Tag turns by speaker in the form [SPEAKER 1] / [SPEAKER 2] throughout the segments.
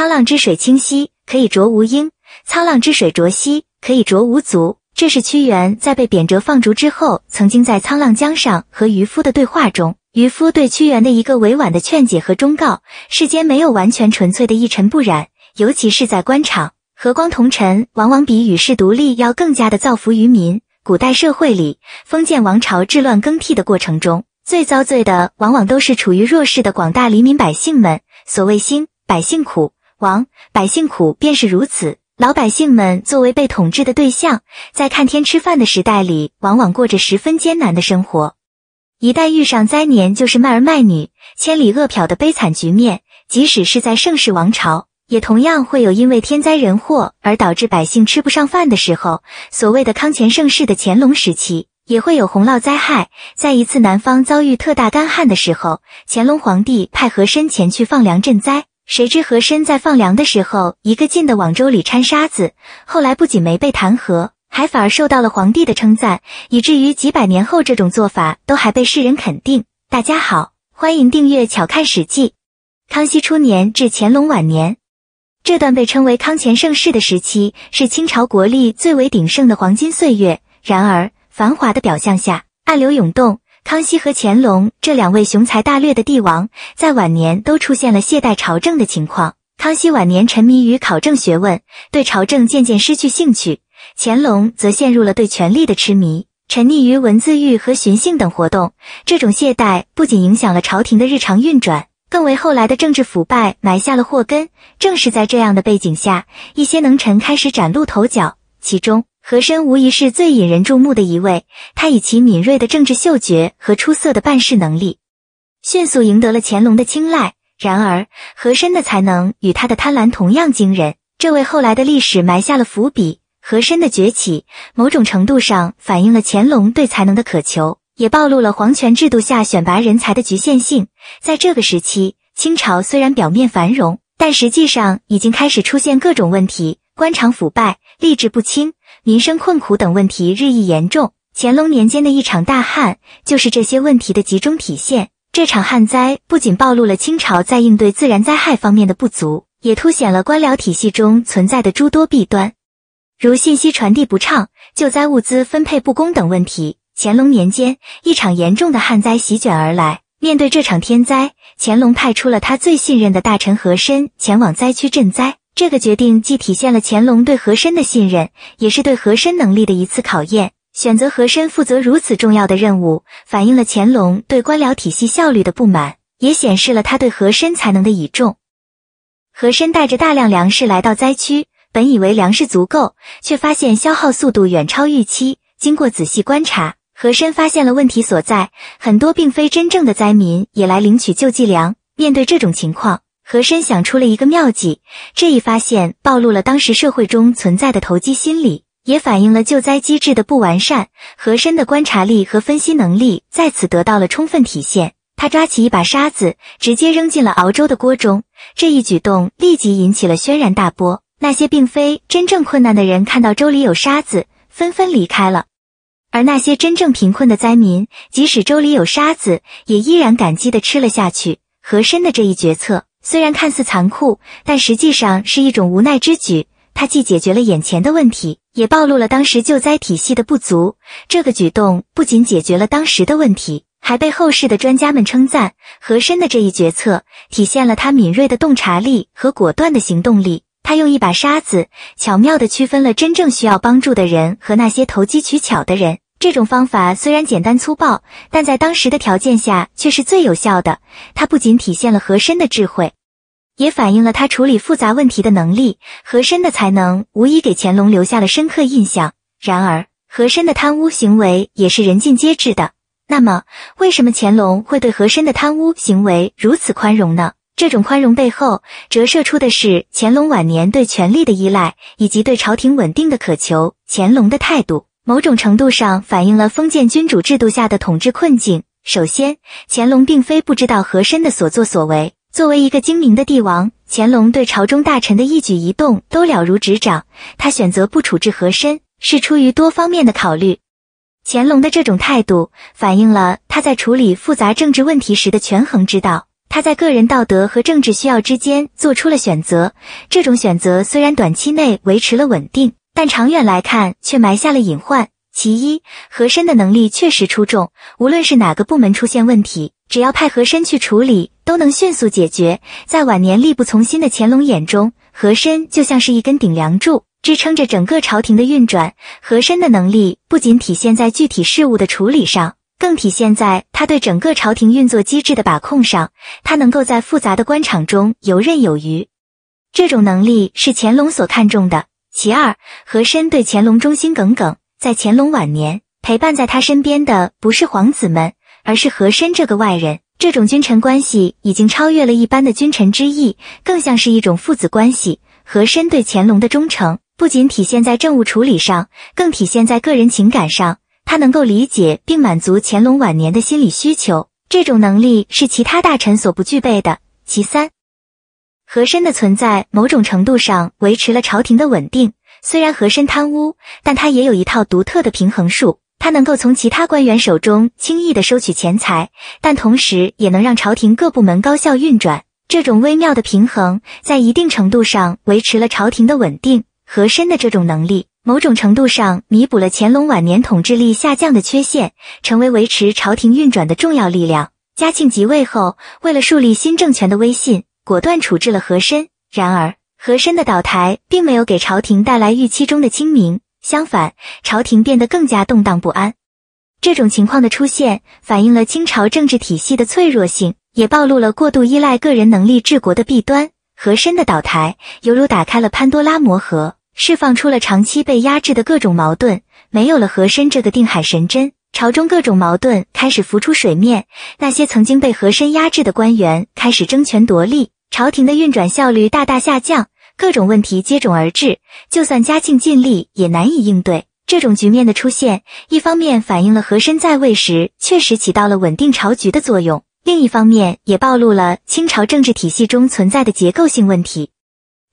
[SPEAKER 1] 沧浪之水清兮，可以濯无缨；沧浪之水浊兮，可以濯无足。这是屈原在被贬谪放逐之后，曾经在沧浪江上和渔夫的对话中，渔夫对屈原的一个委婉的劝解和忠告：世间没有完全纯粹的一尘不染，尤其是在官场，和光同尘往往比与世独立要更加的造福于民。古代社会里，封建王朝治乱更替的过程中，最遭罪的往往都是处于弱势的广大黎民百姓们。所谓“兴，百姓苦”。王百姓苦便是如此，老百姓们作为被统治的对象，在看天吃饭的时代里，往往过着十分艰难的生活。一旦遇上灾年，就是卖儿卖女、千里饿殍的悲惨局面。即使是在盛世王朝，也同样会有因为天灾人祸而导致百姓吃不上饭的时候。所谓的康乾盛世的乾隆时期，也会有洪涝灾害。在一次南方遭遇特大干旱的时候，乾隆皇帝派和珅前去放粮赈灾。谁知和珅在放粮的时候，一个劲的往粥里掺沙子。后来不仅没被弹劾，还反而受到了皇帝的称赞，以至于几百年后，这种做法都还被世人肯定。大家好，欢迎订阅《巧看史记》。康熙初年至乾隆晚年，这段被称为康乾盛世的时期，是清朝国力最为鼎盛的黄金岁月。然而，繁华的表象下暗流涌动。康熙和乾隆这两位雄才大略的帝王，在晚年都出现了懈怠朝政的情况。康熙晚年沉迷于考证学问，对朝政渐渐失去兴趣；乾隆则陷入了对权力的痴迷，沉溺于文字狱和寻衅等活动。这种懈怠不仅影响了朝廷的日常运转，更为后来的政治腐败埋下了祸根。正是在这样的背景下，一些能臣开始崭露头角，其中。和珅无疑是最引人注目的一位。他以其敏锐的政治嗅觉和出色的办事能力，迅速赢得了乾隆的青睐。然而，和珅的才能与他的贪婪同样惊人，这为后来的历史埋下了伏笔。和珅的崛起，某种程度上反映了乾隆对才能的渴求，也暴露了皇权制度下选拔人才的局限性。在这个时期，清朝虽然表面繁荣，但实际上已经开始出现各种问题，官场腐败，吏治不清。民生困苦等问题日益严重。乾隆年间的一场大旱，就是这些问题的集中体现。这场旱灾不仅暴露了清朝在应对自然灾害方面的不足，也凸显了官僚体系中存在的诸多弊端，如信息传递不畅、救灾物资分配不公等问题。乾隆年间，一场严重的旱灾席卷而来。面对这场天灾，乾隆派出了他最信任的大臣和珅前往灾区赈灾。这个决定既体现了乾隆对和珅的信任，也是对和珅能力的一次考验。选择和珅负责如此重要的任务，反映了乾隆对官僚体系效率的不满，也显示了他对和珅才能的倚重。和珅带着大量粮食来到灾区，本以为粮食足够，却发现消耗速度远超预期。经过仔细观察，和珅发现了问题所在：很多并非真正的灾民也来领取救济粮。面对这种情况，和珅想出了一个妙计，这一发现暴露了当时社会中存在的投机心理，也反映了救灾机制的不完善。和珅的观察力和分析能力在此得到了充分体现。他抓起一把沙子，直接扔进了熬粥的锅中。这一举动立即引起了轩然大波。那些并非真正困难的人看到粥里有沙子，纷纷离开了；而那些真正贫困的灾民，即使粥里有沙子，也依然感激的吃了下去。和珅的这一决策。虽然看似残酷，但实际上是一种无奈之举。它既解决了眼前的问题，也暴露了当时救灾体系的不足。这个举动不仅解决了当时的问题，还被后世的专家们称赞。和珅的这一决策体现了他敏锐的洞察力和果断的行动力。他用一把沙子巧妙地区分了真正需要帮助的人和那些投机取巧的人。这种方法虽然简单粗暴，但在当时的条件下却是最有效的。它不仅体现了和珅的智慧，也反映了他处理复杂问题的能力。和珅的才能无疑给乾隆留下了深刻印象。然而，和珅的贪污行为也是人尽皆知的。那么，为什么乾隆会对和珅的贪污行为如此宽容呢？这种宽容背后折射出的是乾隆晚年对权力的依赖以及对朝廷稳定的渴求。乾隆的态度。某种程度上反映了封建君主制度下的统治困境。首先，乾隆并非不知道和珅的所作所为。作为一个精明的帝王，乾隆对朝中大臣的一举一动都了如指掌。他选择不处置和珅，是出于多方面的考虑。乾隆的这种态度反映了他在处理复杂政治问题时的权衡之道。他在个人道德和政治需要之间做出了选择。这种选择虽然短期内维持了稳定。但长远来看，却埋下了隐患。其一，和珅的能力确实出众，无论是哪个部门出现问题，只要派和珅去处理，都能迅速解决。在晚年力不从心的乾隆眼中，和珅就像是一根顶梁柱，支撑着整个朝廷的运转。和珅的能力不仅体现在具体事务的处理上，更体现在他对整个朝廷运作机制的把控上。他能够在复杂的官场中游刃有余，这种能力是乾隆所看重的。其二，和珅对乾隆忠心耿耿，在乾隆晚年陪伴在他身边的不是皇子们，而是和珅这个外人。这种君臣关系已经超越了一般的君臣之义，更像是一种父子关系。和珅对乾隆的忠诚不仅体现在政务处理上，更体现在个人情感上。他能够理解并满足乾隆晚年的心理需求，这种能力是其他大臣所不具备的。其三。和珅的存在，某种程度上维持了朝廷的稳定。虽然和珅贪污，但他也有一套独特的平衡术。他能够从其他官员手中轻易的收取钱财，但同时也能让朝廷各部门高效运转。这种微妙的平衡，在一定程度上维持了朝廷的稳定。和珅的这种能力，某种程度上弥补了乾隆晚年统治力下降的缺陷，成为维持朝廷运转的重要力量。嘉庆即位后，为了树立新政权的威信。果断处置了和珅，然而和珅的倒台并没有给朝廷带来预期中的清明，相反，朝廷变得更加动荡不安。这种情况的出现，反映了清朝政治体系的脆弱性，也暴露了过度依赖个人能力治国的弊端。和珅的倒台犹如打开了潘多拉魔盒，释放出了长期被压制的各种矛盾。没有了和珅这个定海神针，朝中各种矛盾开始浮出水面，那些曾经被和珅压制的官员开始争权夺利。朝廷的运转效率大大下降，各种问题接踵而至，就算嘉庆尽力也难以应对。这种局面的出现，一方面反映了和珅在位时确实起到了稳定朝局的作用，另一方面也暴露了清朝政治体系中存在的结构性问题。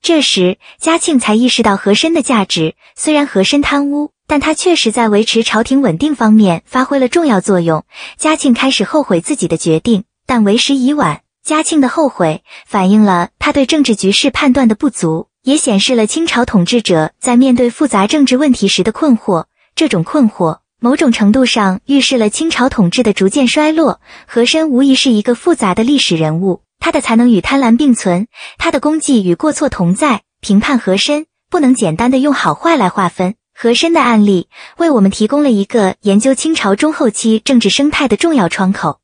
[SPEAKER 1] 这时，嘉庆才意识到和珅的价值。虽然和珅贪污，但他确实在维持朝廷稳定方面发挥了重要作用。嘉庆开始后悔自己的决定，但为时已晚。嘉庆的后悔反映了他对政治局势判断的不足，也显示了清朝统治者在面对复杂政治问题时的困惑。这种困惑某种程度上预示了清朝统治的逐渐衰落。和珅无疑是一个复杂的历史人物，他的才能与贪婪并存，他的功绩与过错同在。评判和珅不能简单地用好坏来划分。和珅的案例为我们提供了一个研究清朝中后期政治生态的重要窗口。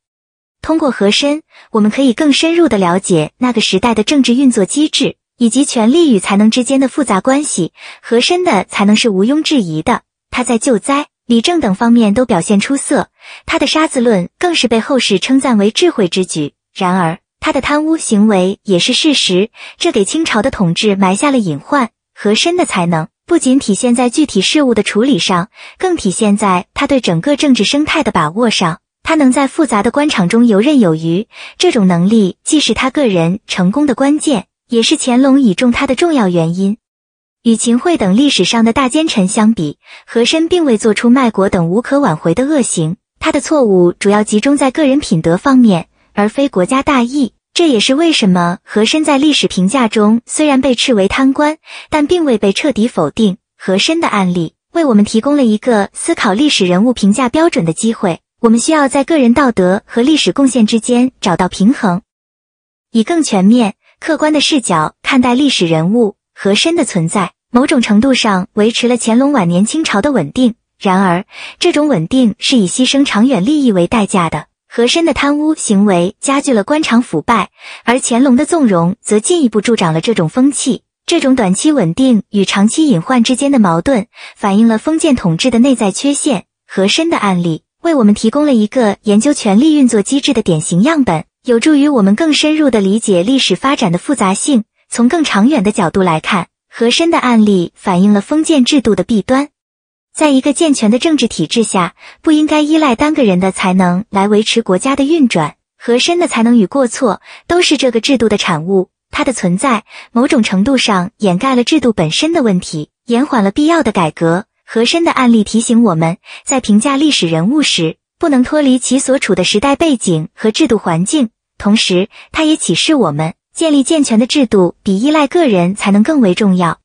[SPEAKER 1] 通过和珅，我们可以更深入的了解那个时代的政治运作机制，以及权力与才能之间的复杂关系。和珅的才能是毋庸置疑的，他在救灾、理政等方面都表现出色，他的沙子论更是被后世称赞为智慧之举。然而，他的贪污行为也是事实，这给清朝的统治埋下了隐患。和珅的才能不仅体现在具体事务的处理上，更体现在他对整个政治生态的把握上。他能在复杂的官场中游刃有余，这种能力既是他个人成功的关键，也是乾隆倚重他的重要原因。与秦桧等历史上的大奸臣相比，和珅并未做出卖国等无可挽回的恶行，他的错误主要集中在个人品德方面，而非国家大义。这也是为什么和珅在历史评价中虽然被斥为贪官，但并未被彻底否定。和珅的案例为我们提供了一个思考历史人物评价标准的机会。我们需要在个人道德和历史贡献之间找到平衡，以更全面、客观的视角看待历史人物。和珅的存在某种程度上维持了乾隆晚年清朝的稳定，然而这种稳定是以牺牲长远利益为代价的。和珅的贪污行为加剧了官场腐败，而乾隆的纵容则进一步助长了这种风气。这种短期稳定与长期隐患之间的矛盾，反映了封建统治的内在缺陷。和珅的案例。为我们提供了一个研究权力运作机制的典型样本，有助于我们更深入地理解历史发展的复杂性。从更长远的角度来看，和珅的案例反映了封建制度的弊端。在一个健全的政治体制下，不应该依赖单个人的才能来维持国家的运转。和珅的才能与过错都是这个制度的产物，它的存在某种程度上掩盖了制度本身的问题，延缓了必要的改革。和珅的案例提醒我们在评价历史人物时，不能脱离其所处的时代背景和制度环境。同时，他也启示我们，建立健全的制度比依赖个人才能更为重要。